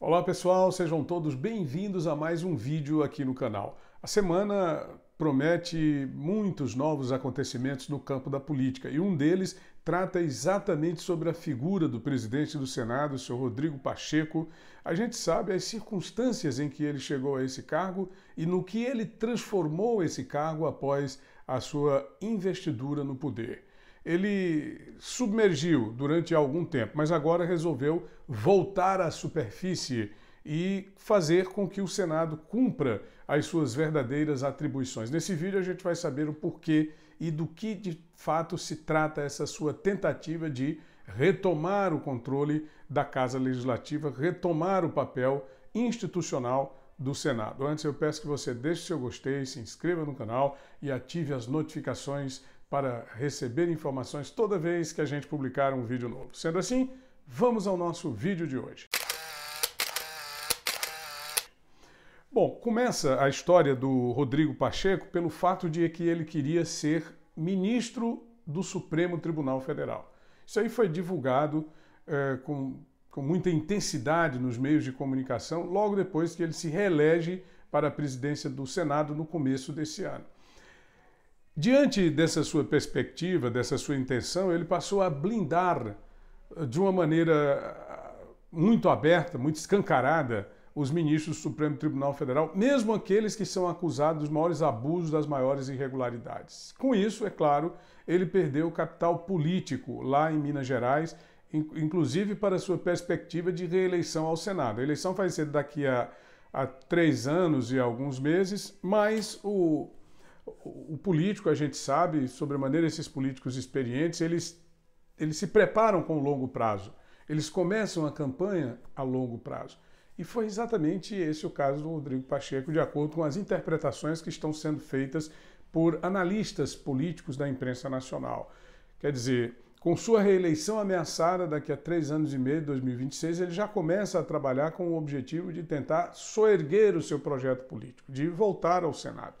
Olá pessoal, sejam todos bem-vindos a mais um vídeo aqui no canal. A semana promete muitos novos acontecimentos no campo da política e um deles trata exatamente sobre a figura do presidente do Senado, o senhor Rodrigo Pacheco. A gente sabe as circunstâncias em que ele chegou a esse cargo e no que ele transformou esse cargo após a sua investidura no poder ele submergiu durante algum tempo, mas agora resolveu voltar à superfície e fazer com que o Senado cumpra as suas verdadeiras atribuições. Nesse vídeo a gente vai saber o porquê e do que de fato se trata essa sua tentativa de retomar o controle da Casa Legislativa, retomar o papel institucional do Senado. Antes eu peço que você deixe seu gostei, se inscreva no canal e ative as notificações para receber informações toda vez que a gente publicar um vídeo novo. Sendo assim, vamos ao nosso vídeo de hoje. Bom, começa a história do Rodrigo Pacheco pelo fato de que ele queria ser ministro do Supremo Tribunal Federal. Isso aí foi divulgado é, com, com muita intensidade nos meios de comunicação logo depois que ele se reelege para a presidência do Senado no começo desse ano. Diante dessa sua perspectiva, dessa sua intenção, ele passou a blindar eh, de uma maneira eh, muito aberta, muito escancarada, os ministros do Supremo Tribunal Federal, mesmo aqueles que são acusados dos maiores abusos, das maiores irregularidades. Com isso, é claro, ele perdeu o capital político lá em Minas Gerais, inclusive para sua perspectiva de reeleição ao Senado. A eleição vai ser daqui a, a três anos e alguns meses, mas o o político, a gente sabe, sobremaneira esses políticos experientes, eles, eles se preparam com o longo prazo. Eles começam a campanha a longo prazo. E foi exatamente esse o caso do Rodrigo Pacheco, de acordo com as interpretações que estão sendo feitas por analistas políticos da imprensa nacional. Quer dizer, com sua reeleição ameaçada daqui a três anos e meio, 2026, ele já começa a trabalhar com o objetivo de tentar soerguer o seu projeto político, de voltar ao Senado.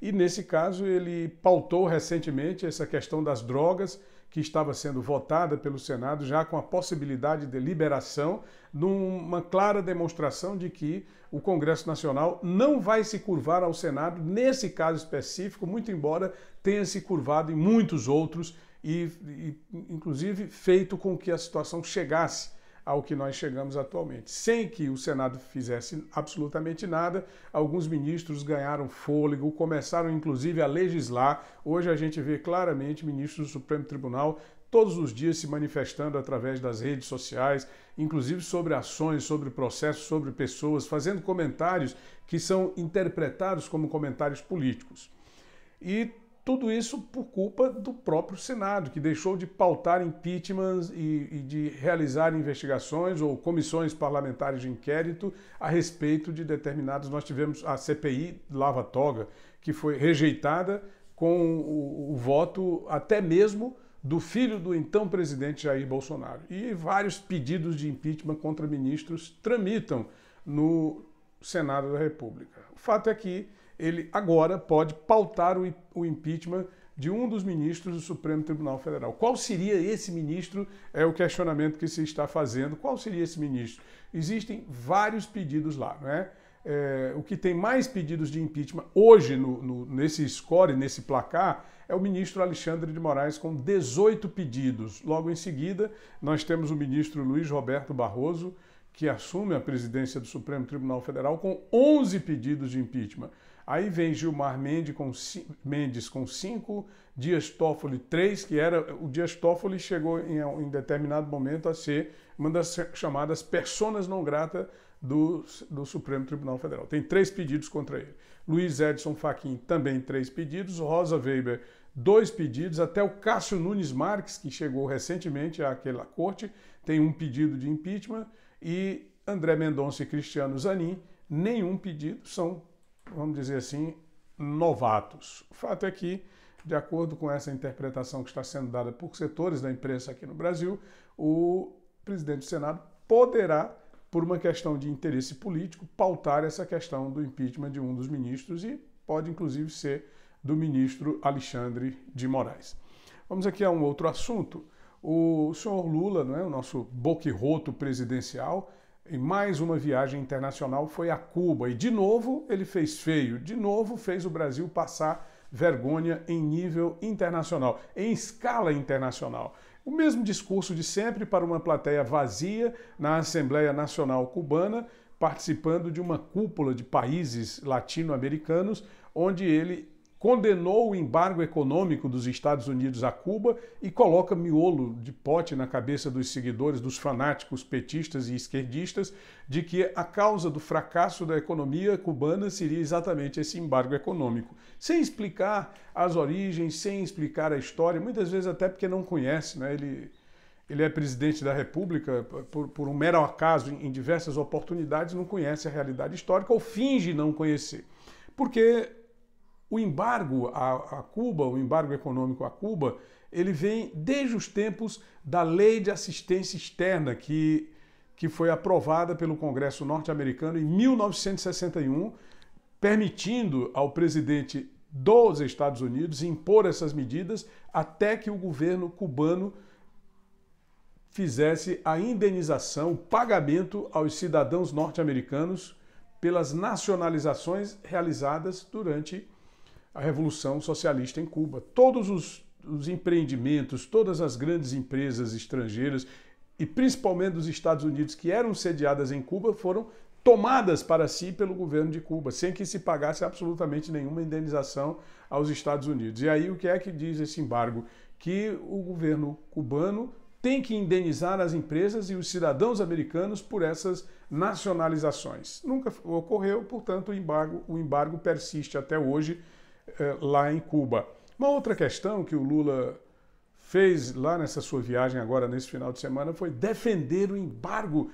E nesse caso, ele pautou recentemente essa questão das drogas, que estava sendo votada pelo Senado, já com a possibilidade de liberação, numa clara demonstração de que o Congresso Nacional não vai se curvar ao Senado nesse caso específico, muito embora tenha se curvado em muitos outros e, e inclusive, feito com que a situação chegasse ao que nós chegamos atualmente. Sem que o Senado fizesse absolutamente nada, alguns ministros ganharam fôlego, começaram inclusive a legislar. Hoje a gente vê claramente ministros do Supremo Tribunal todos os dias se manifestando através das redes sociais, inclusive sobre ações, sobre processos, sobre pessoas, fazendo comentários que são interpretados como comentários políticos. E tudo isso por culpa do próprio Senado, que deixou de pautar impeachments e, e, de realizar investigações ou comissões parlamentares de inquérito a respeito de determinados. Nós tivemos a CPI Lava Toga, que foi rejeitada com o, o voto até mesmo do filho do então presidente Jair Bolsonaro. E vários pedidos de impeachment contra ministros tramitam no Senado da República. O fato é que ele agora pode pautar o, impeachment de um dos ministros do Supremo Tribunal Federal. Qual seria esse ministro? É o questionamento que se está fazendo. Qual seria esse ministro? Existem vários pedidos lá, não é? É, o que tem mais pedidos de impeachment hoje, no, no, nesse score, nesse placar, é o ministro Alexandre de Moraes, com 18 pedidos. Logo em seguida, nós temos o ministro Luiz Roberto Barroso, que assume a presidência do Supremo Tribunal Federal, com 11 pedidos de impeachment. Aí vem Gilmar Mendes com, Mendes com cinco, Dias Toffoli três, que era o Dias Toffoli chegou em, em determinado momento a ser uma das chamadas personas não grata do, do Supremo Tribunal Federal. Tem três pedidos contra ele. Luiz Edson Fachin também três pedidos, Rosa Weber dois pedidos, até o Cássio Nunes Marques, que chegou recentemente àquela corte, tem um pedido de impeachment, e André Mendonça e Cristiano Zanin, nenhum pedido, são vamos dizer assim, novatos. O fato é que, de acordo com essa interpretação que está sendo dada por setores da imprensa aqui no Brasil, o presidente do Senado poderá, por uma questão de interesse político, pautar essa questão do impeachment de um dos ministros e pode, inclusive, ser do ministro Alexandre de Moraes. Vamos aqui a um outro assunto. O senhor Lula, é o nosso boquiroto presidencial, em mais uma viagem internacional foi a Cuba. E de novo ele fez feio, de novo fez o Brasil passar vergonha em nível internacional, em escala internacional. O mesmo discurso de sempre para uma plateia vazia na Assembleia Nacional Cubana, participando de uma cúpula de países latino-americanos, onde ele condenou o embargo econômico dos Estados Unidos a Cuba e coloca miolo de pote na cabeça dos seguidores, dos fanáticos petistas e esquerdistas, de que a causa do fracasso da economia cubana seria exatamente esse embargo econômico. Sem explicar as origens, sem explicar a história, muitas vezes até porque não conhece, né? Ele, ele é presidente da República por, por um mero acaso, em diversas oportunidades, não conhece a realidade histórica ou finge não conhecer. Porque o embargo a, Cuba, o embargo econômico a Cuba, ele vem desde os tempos da Lei de Assistência Externa, que, que foi aprovada pelo Congresso norte-americano em 1961, permitindo ao presidente dos Estados Unidos impor essas medidas até que o governo cubano fizesse a indenização, o pagamento aos cidadãos norte-americanos pelas nacionalizações realizadas durante a Revolução Socialista em Cuba. Todos os, os empreendimentos, todas as grandes empresas estrangeiras e principalmente dos Estados Unidos que eram sediadas em Cuba foram tomadas para si pelo governo de Cuba, sem que se pagasse absolutamente nenhuma indenização aos Estados Unidos. E aí o que é que diz esse embargo? Que o governo cubano tem que indenizar as empresas e os cidadãos americanos por essas nacionalizações. Nunca ocorreu, portanto, o embargo, o embargo persiste até hoje eh, lá em Cuba. Uma outra questão que o Lula fez lá nessa sua viagem agora nesse final de semana foi defender o embargo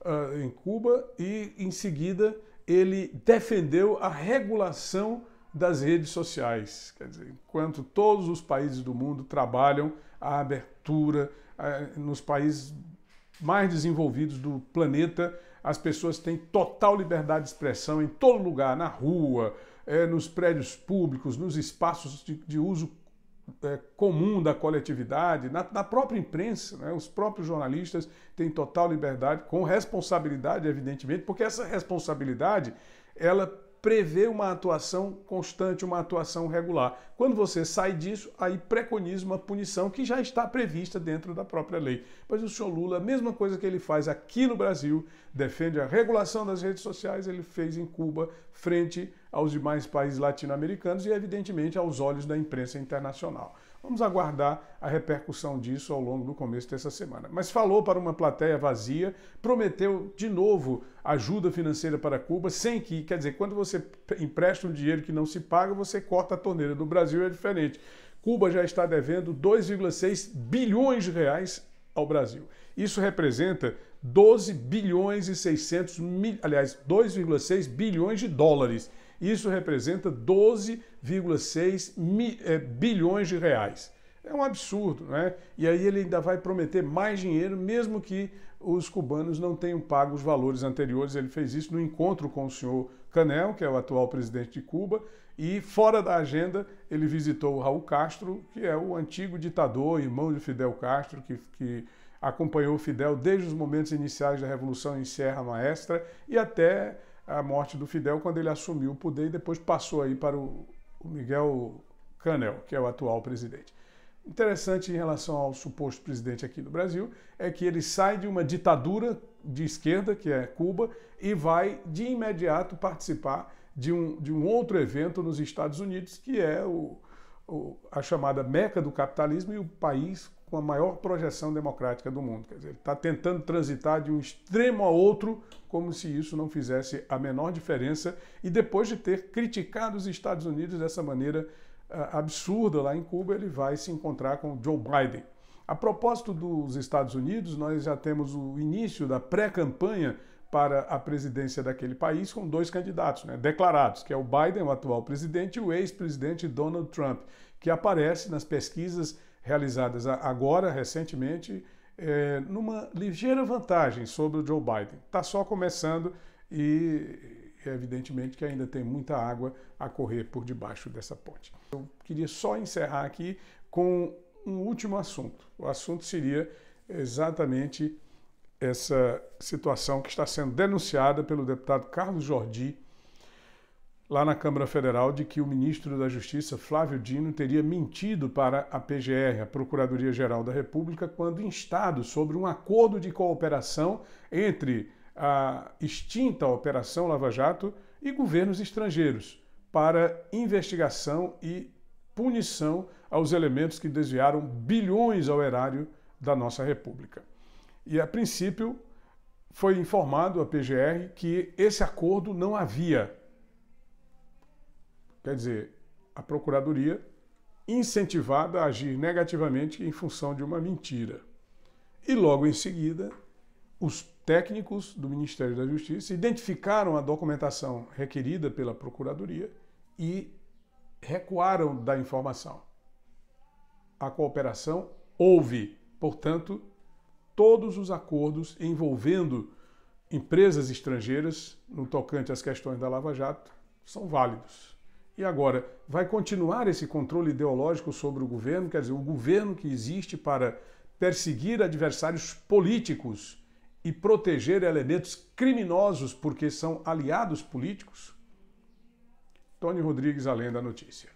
uh, em Cuba e em seguida ele defendeu a regulação das redes sociais. Quer dizer, enquanto todos os países do mundo trabalham a abertura, nos países mais desenvolvidos do planeta, as pessoas têm total liberdade de expressão em todo lugar, na rua, é, nos prédios públicos, nos espaços de, de uso é, comum da coletividade, na, na própria imprensa. Né? Os próprios jornalistas têm total liberdade, com responsabilidade, evidentemente, porque essa responsabilidade ela prevê uma atuação constante, uma atuação regular. Quando você sai disso, aí preconiza uma punição que já está prevista dentro da própria lei. Mas o senhor Lula, a mesma coisa que ele faz aqui no Brasil, defende a regulação das redes sociais, ele fez em Cuba frente aos demais países latino-americanos e, evidentemente, aos olhos da imprensa internacional. Vamos aguardar a repercussão disso ao longo do começo dessa semana. Mas falou para uma plateia vazia, prometeu de novo ajuda financeira para Cuba, sem que, quer dizer, quando você empresta um dinheiro que não se paga, você corta a torneira. No Brasil é diferente. Cuba já está devendo 2,6 bilhões de reais ao Brasil. Isso representa 12 bilhões e 600 mil, aliás, 2,6 bilhões de dólares. Isso representa 12,6 eh, bilhões de reais. É um absurdo, né? E aí ele ainda vai prometer mais dinheiro, mesmo que os cubanos não tenham pago os valores anteriores. Ele fez isso no encontro com o senhor Canel, que é o atual presidente de Cuba, e fora da agenda ele visitou Raul Castro, que é o antigo ditador, irmão de Fidel Castro, que, que acompanhou Fidel desde os momentos iniciais da Revolução em Serra Maestra e até a morte do Fidel quando ele assumiu o poder e depois passou aí para o, Miguel Canel, que é o atual presidente. Interessante em relação ao suposto presidente aqui do Brasil é que ele sai de uma ditadura de esquerda, que é Cuba, e vai de imediato participar de um, de um outro evento nos Estados Unidos, que é o, o, a chamada Meca do capitalismo e o país com a maior projeção democrática do mundo. Quer dizer, ele está tentando transitar de um extremo a outro como se isso não fizesse a menor diferença. E depois de ter criticado os Estados Unidos dessa maneira uh, absurda lá em Cuba, ele vai se encontrar com Joe Biden. A propósito dos Estados Unidos, nós já temos o início da pré-campanha para a presidência daquele país com dois candidatos né, declarados, que é o Biden, o atual presidente, e o ex-presidente Donald Trump, que aparece nas pesquisas realizadas agora, recentemente, é, numa ligeira vantagem sobre o Joe Biden. Está só começando e evidentemente que ainda tem muita água a correr por debaixo dessa ponte. Eu queria só encerrar aqui com um último assunto. O assunto seria exatamente essa situação que está sendo denunciada pelo deputado Carlos Jordi lá na Câmara Federal de que o ministro da Justiça, Flávio Dino, teria mentido para a PGR, a Procuradoria-Geral da República, quando instado sobre um acordo de cooperação entre a extinta Operação Lava Jato e governos estrangeiros para investigação e punição aos elementos que desviaram bilhões ao erário da nossa República. E, a princípio, foi informado a PGR que esse acordo não havia Quer dizer, a Procuradoria incentivada a agir negativamente em função de uma mentira. E logo em seguida, os técnicos do Ministério da Justiça identificaram a documentação requerida pela Procuradoria e recuaram da informação. A cooperação houve, portanto, todos os acordos envolvendo empresas estrangeiras no tocante às questões da Lava Jato são válidos. E agora, vai continuar esse controle ideológico sobre o governo? Quer dizer, o governo que existe para perseguir adversários políticos e proteger elementos criminosos porque são aliados políticos? Tony Rodrigues, além da notícia.